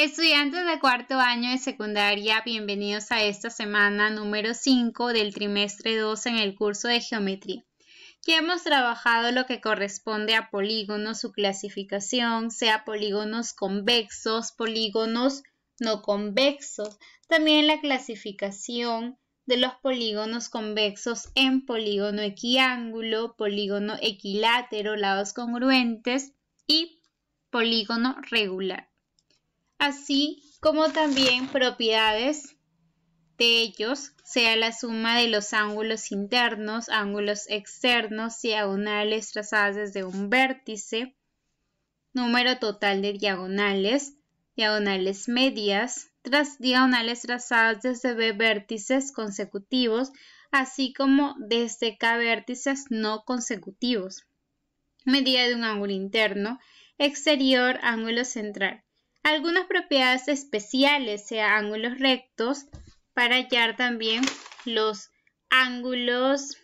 Estudiantes de cuarto año de secundaria, bienvenidos a esta semana número 5 del trimestre 2 en el curso de geometría. Ya hemos trabajado lo que corresponde a polígonos, su clasificación, sea polígonos convexos, polígonos no convexos, también la clasificación de los polígonos convexos en polígono equiángulo, polígono equilátero, lados congruentes y polígono regular así como también propiedades de ellos, sea la suma de los ángulos internos, ángulos externos, diagonales trazadas desde un vértice, número total de diagonales, diagonales medias, tras diagonales trazadas desde B vértices consecutivos, así como desde K vértices no consecutivos, medida de un ángulo interno, exterior, ángulo central, algunas propiedades especiales, sea ángulos rectos, para hallar también los ángulos,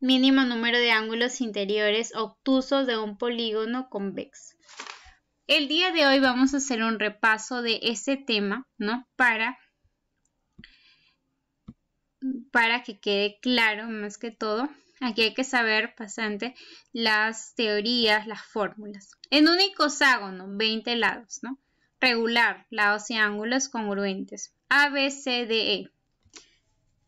mínimo número de ángulos interiores obtusos de un polígono convexo. El día de hoy vamos a hacer un repaso de ese tema, ¿no? Para, para que quede claro más que todo. Aquí hay que saber, pasante, las teorías, las fórmulas. En un icoságono, 20 lados, ¿no? regular, lados y ángulos congruentes. A, B, C, D, E.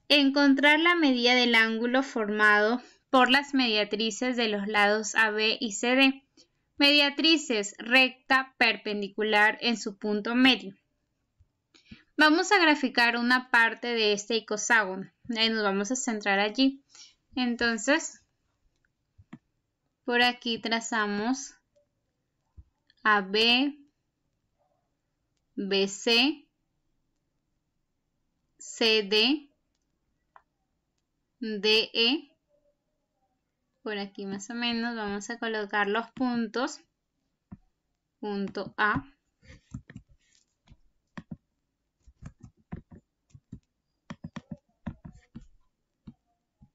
Encontrar la medida del ángulo formado por las mediatrices de los lados AB y CD. Mediatrices recta perpendicular en su punto medio. Vamos a graficar una parte de este icoságono. ahí eh, nos vamos a centrar allí. Entonces, por aquí trazamos AB, BC, CD, DE. Por aquí más o menos vamos a colocar los puntos. Punto A.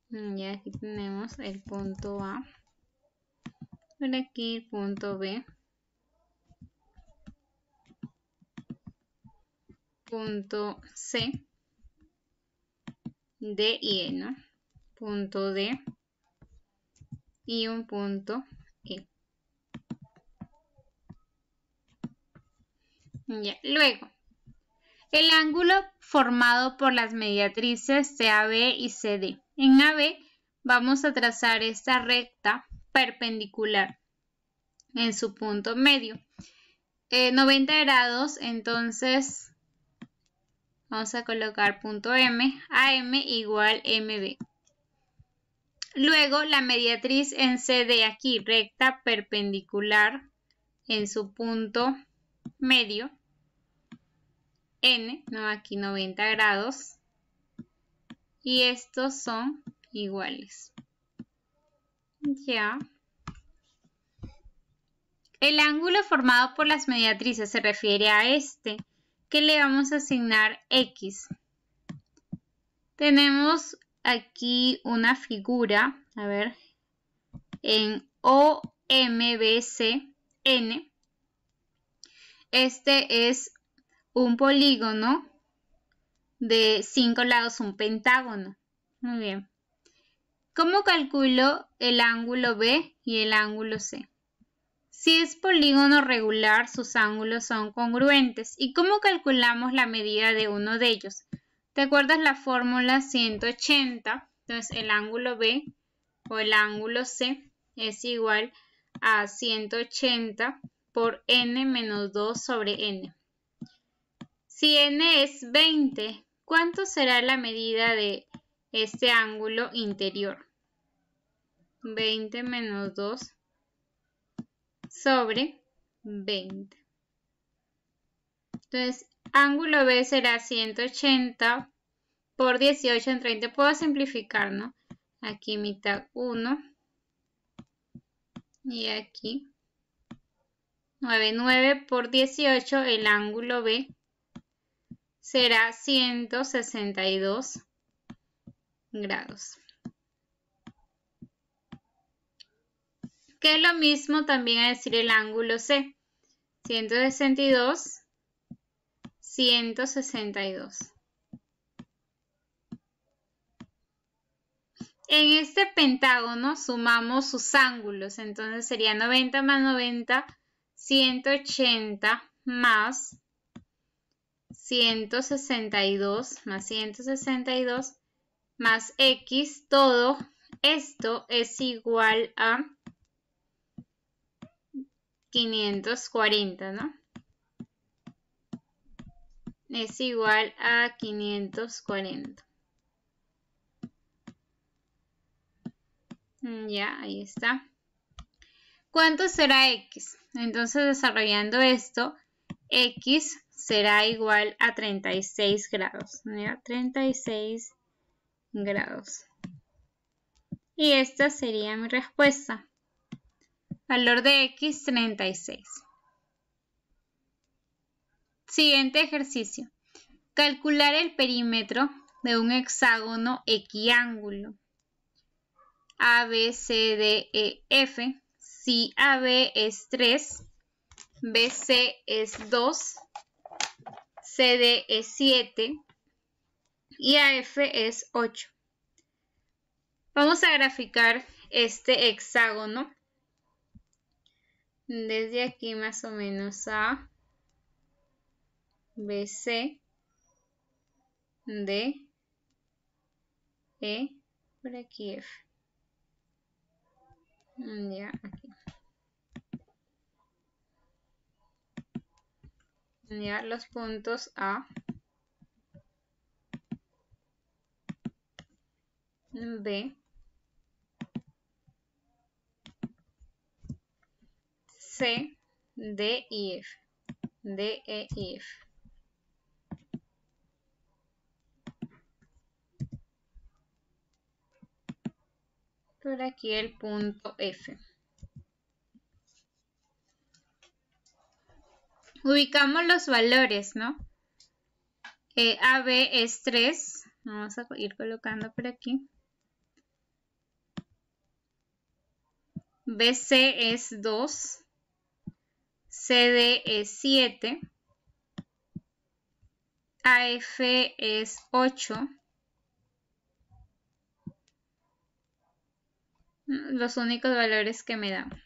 Y aquí tenemos el punto A. Por aquí el punto B. punto C D y Punto D y un punto E. Ya. Luego, el ángulo formado por las mediatrices CAB y CD. En AB vamos a trazar esta recta perpendicular en su punto medio. 90 eh, grados, entonces Vamos a colocar punto M AM igual MB. Luego la mediatriz en CD aquí, recta perpendicular en su punto medio. N, no, aquí 90 grados. Y estos son iguales. Ya. El ángulo formado por las mediatrices se refiere a este. ¿Qué le vamos a asignar X. Tenemos aquí una figura, a ver, en OMBCN. Este es un polígono de cinco lados, un pentágono. Muy bien. ¿Cómo calculo el ángulo B y el ángulo C? Si es polígono regular, sus ángulos son congruentes. ¿Y cómo calculamos la medida de uno de ellos? ¿Te acuerdas la fórmula 180? Entonces el ángulo B o el ángulo C es igual a 180 por n menos 2 sobre n. Si n es 20, ¿cuánto será la medida de este ángulo interior? 20 menos 2 sobre 20. Entonces, ángulo B será 180 por 18 en 30. Puedo simplificar, ¿no? Aquí mitad 1. Y aquí 99 por 18, el ángulo B será 162 grados. que es lo mismo también a decir el ángulo C. 162, 162. En este pentágono sumamos sus ángulos, entonces sería 90 más 90, 180 más 162 más 162 más x, todo esto es igual a 540, ¿no? Es igual a 540. Mm, ya, ahí está. ¿Cuánto será x? Entonces, desarrollando esto, x será igual a 36 grados. 36 grados. Y esta sería mi respuesta. Valor de X, 36. Siguiente ejercicio. Calcular el perímetro de un hexágono equiángulo e, F. si AB es 3, BC es 2, D es 7 y AF es 8. Vamos a graficar este hexágono desde aquí más o menos a BC D E por aquí F mm, ya aquí mm, los puntos A B C, D y F. D, E F. Por aquí el punto F. Ubicamos los valores, ¿no? Eh, AB es 3. Vamos a ir colocando por aquí. BC es 2. CD e es 7, AF es 8. Los únicos valores que me dan.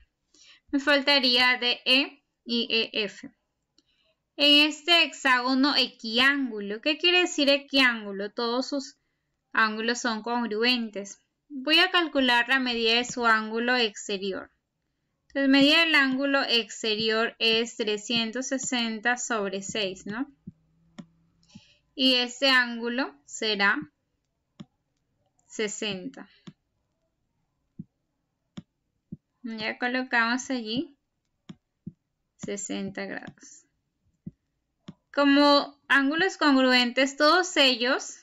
Me faltaría DE e y EF. En este hexágono equiángulo, ¿qué quiere decir equiángulo? Todos sus ángulos son congruentes. Voy a calcular la medida de su ángulo exterior. Entonces, medida del ángulo exterior es 360 sobre 6, ¿no? Y este ángulo será 60. Ya colocamos allí 60 grados. Como ángulos congruentes, todos ellos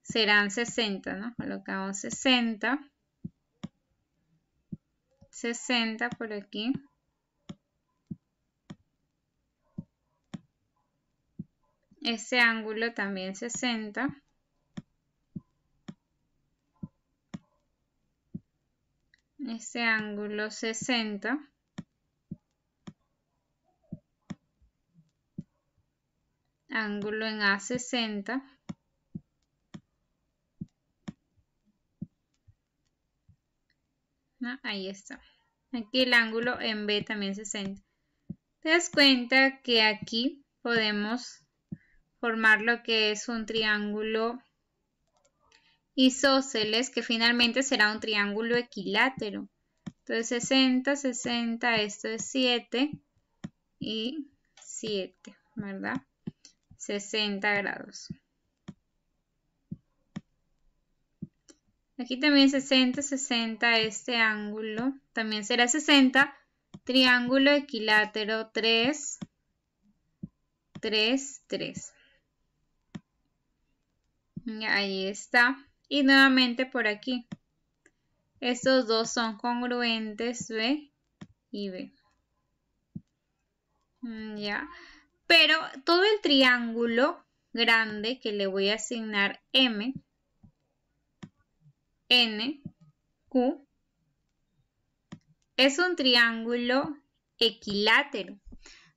serán 60, ¿no? Colocamos 60. 60 por aquí. Ese ángulo también 60. Ese ángulo 60. Ángulo en A60. Ahí está. Aquí el ángulo en B también 60. Te das cuenta que aquí podemos formar lo que es un triángulo isósceles que finalmente será un triángulo equilátero. Entonces 60, 60, esto es 7 y 7, ¿verdad? 60 grados. Aquí también 60, 60, este ángulo también será 60. Triángulo equilátero 3, 3, 3. Ahí está. Y nuevamente por aquí. Estos dos son congruentes B y B. Mm, ya. Pero todo el triángulo grande que le voy a asignar M N, Q, es un triángulo equilátero.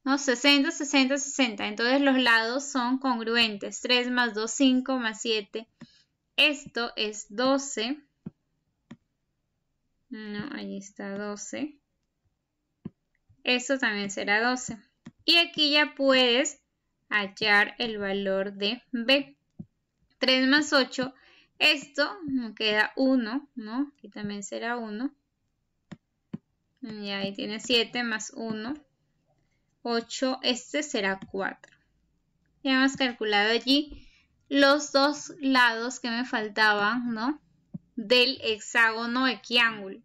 ¿no? 60, 60, 60. Entonces los lados son congruentes. 3 más 2, 5 más 7. Esto es 12. No, ahí está 12. Esto también será 12. Y aquí ya puedes hallar el valor de B. 3 más 8 esto queda 1, ¿no? Aquí también será 1. Y ahí tiene 7 más 1. 8, este será 4. Ya hemos calculado allí los dos lados que me faltaban, ¿no? Del hexágono equiángulo.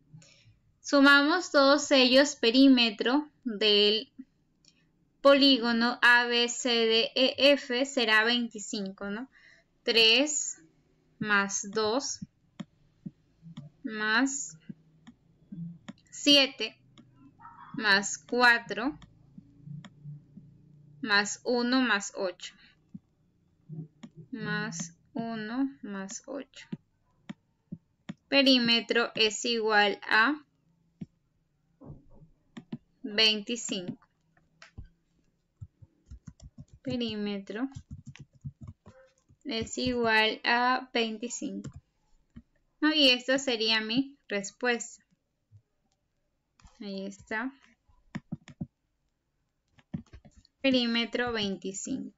Sumamos todos ellos perímetro del polígono ABCDEF será 25, ¿no? 3, más 2 más 7 más 4 más 1 más 8 más 1 más 8 perímetro es igual a 25 perímetro es igual a 25. Y esto sería mi respuesta. Ahí está. Perímetro 25.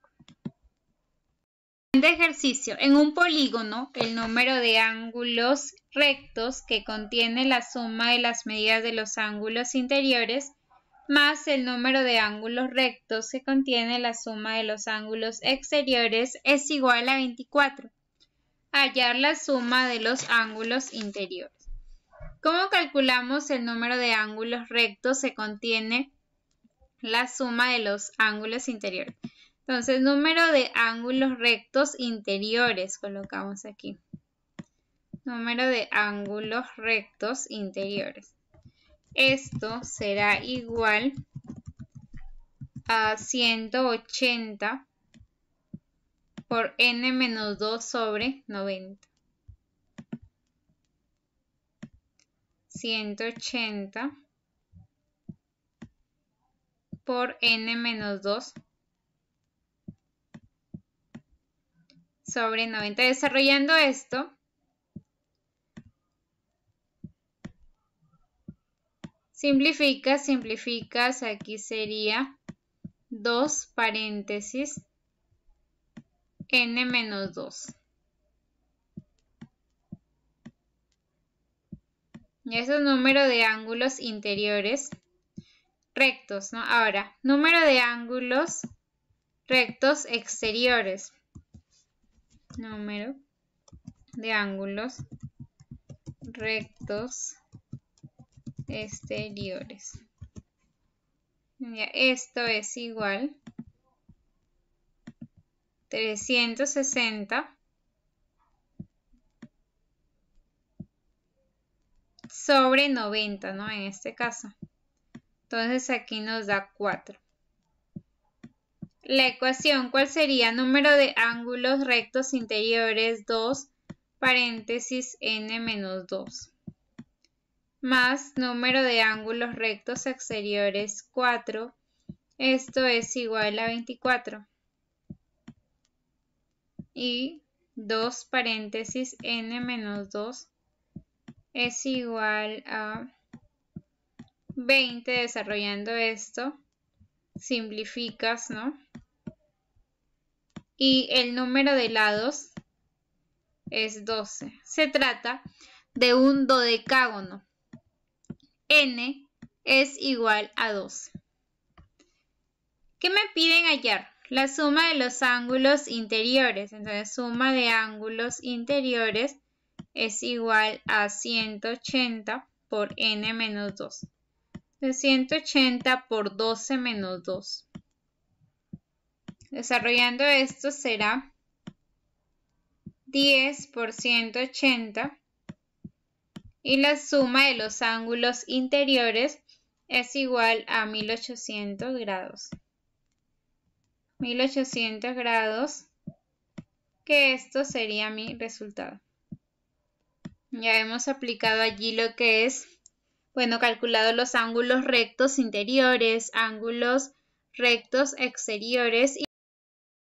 Siguiente ejercicio. En un polígono, el número de ángulos rectos que contiene la suma de las medidas de los ángulos interiores más el número de ángulos rectos que contiene la suma de los ángulos exteriores es igual a 24. Hallar la suma de los ángulos interiores. ¿Cómo calculamos el número de ángulos rectos que contiene la suma de los ángulos interiores? Entonces, número de ángulos rectos interiores colocamos aquí. Número de ángulos rectos interiores. Esto será igual a 180 por n menos 2 sobre 90. 180 por n menos 2 sobre 90. Desarrollando esto, Simplificas, simplificas, aquí sería dos paréntesis n menos 2. Y eso es número de ángulos interiores rectos, ¿no? Ahora, número de ángulos rectos exteriores. Número de ángulos rectos exteriores. Esto es igual 360 sobre 90, ¿no? En este caso. Entonces aquí nos da 4. La ecuación, ¿cuál sería? Número de ángulos rectos interiores 2, paréntesis n menos 2 más número de ángulos rectos exteriores 4. Esto es igual a 24. Y 2 paréntesis n menos 2 es igual a 20 desarrollando esto. Simplificas, ¿no? Y el número de lados es 12. Se trata de un dodecágono n es igual a 12. ¿Qué me piden hallar? La suma de los ángulos interiores. Entonces, suma de ángulos interiores es igual a 180 por n menos 2. De 180 por 12 menos 2. Desarrollando esto será 10 por 180 y la suma de los ángulos interiores es igual a 1800 grados. 1800 grados, que esto sería mi resultado. Ya hemos aplicado allí lo que es, bueno, calculado los ángulos rectos interiores, ángulos rectos exteriores. Y